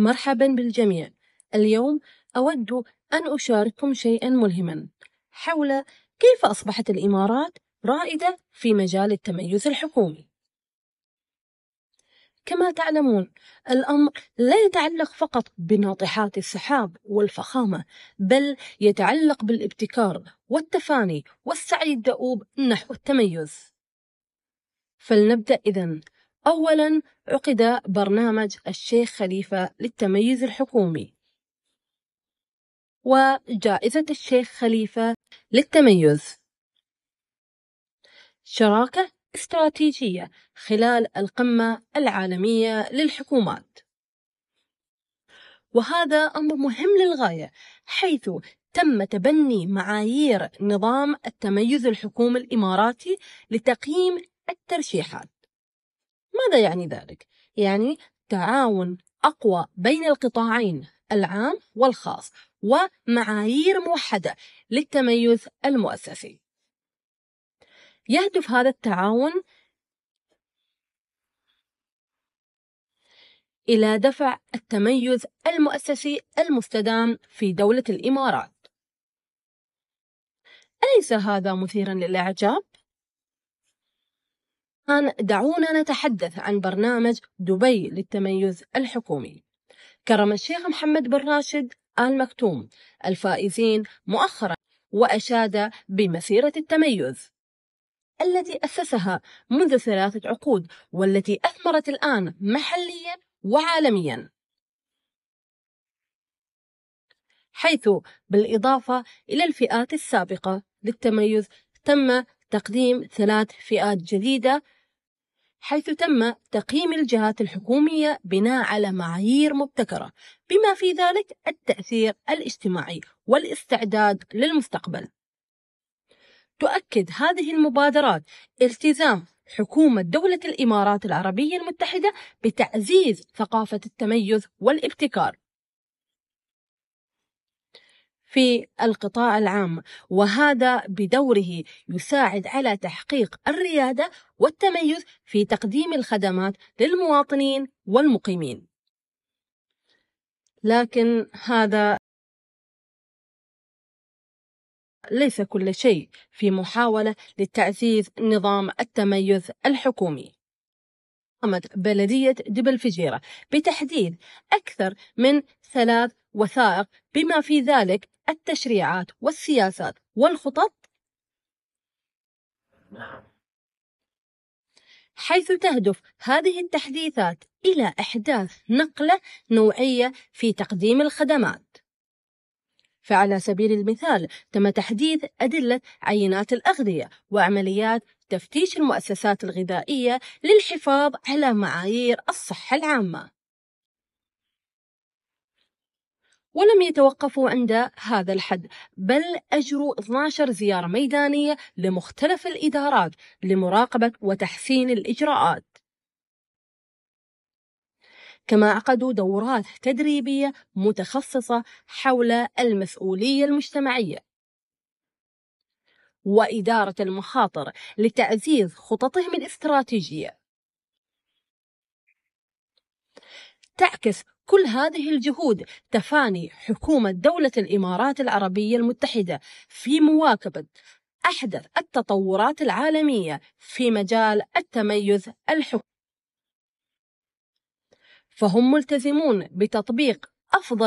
مرحبا بالجميع اليوم أود أن أشارككم شيئا ملهما حول كيف أصبحت الإمارات رائدة في مجال التميز الحكومي كما تعلمون الأمر لا يتعلق فقط بناطحات السحاب والفخامة بل يتعلق بالابتكار والتفاني والسعي الدؤوب نحو التميز فلنبدأ إذن أولاً عقد برنامج الشيخ خليفة للتميز الحكومي وجائزة الشيخ خليفة للتميز شراكة استراتيجية خلال القمة العالمية للحكومات وهذا أمر مهم للغاية حيث تم تبني معايير نظام التميز الحكومي الإماراتي لتقييم الترشيحات ماذا يعني ذلك؟ يعني تعاون أقوى بين القطاعين العام والخاص ومعايير موحدة للتميز المؤسسي. يهدف هذا التعاون إلى دفع التميز المؤسسي المستدام في دولة الإمارات. أليس هذا مثيرا للإعجاب؟ الآن دعونا نتحدث عن برنامج دبي للتميز الحكومي كرم الشيخ محمد بن راشد آل مكتوم الفائزين مؤخرا وأشاد بمسيرة التميز التي أسسها منذ ثلاثة عقود والتي أثمرت الآن محليا وعالميا حيث بالإضافة إلى الفئات السابقة للتميز تم تقديم ثلاث فئات جديدة حيث تم تقييم الجهات الحكومية بناء على معايير مبتكرة بما في ذلك التأثير الاجتماعي والاستعداد للمستقبل. تؤكد هذه المبادرات التزام حكومة دولة الإمارات العربية المتحدة بتعزيز ثقافة التميز والابتكار في القطاع العام وهذا بدوره يساعد على تحقيق الرياده والتميز في تقديم الخدمات للمواطنين والمقيمين لكن هذا ليس كل شيء في محاولة لتعزيز نظام التميز الحكومي قامت بلدية دبل فجيرة بتحديد أكثر من ثلاث وثائق بما في ذلك التشريعات والسياسات والخطط نعم. حيث تهدف هذه التحديثات إلى إحداث نقلة نوعية في تقديم الخدمات. فعلى سبيل المثال تم تحديث أدلة عينات الأغذية وعمليات تفتيش المؤسسات الغذائية للحفاظ على معايير الصحة العامة. ولم يتوقفوا عند هذا الحد بل أجروا 12 زيارة ميدانية لمختلف الإدارات لمراقبة وتحسين الإجراءات كما عقدوا دورات تدريبية متخصصة حول المسؤولية المجتمعية وإدارة المخاطر لتعزيز خططهم الاستراتيجية تعكس كل هذه الجهود تفاني حكومة دولة الإمارات العربية المتحدة في مواكبة أحدث التطورات العالمية في مجال التميز الحكومي فهم ملتزمون بتطبيق أفضل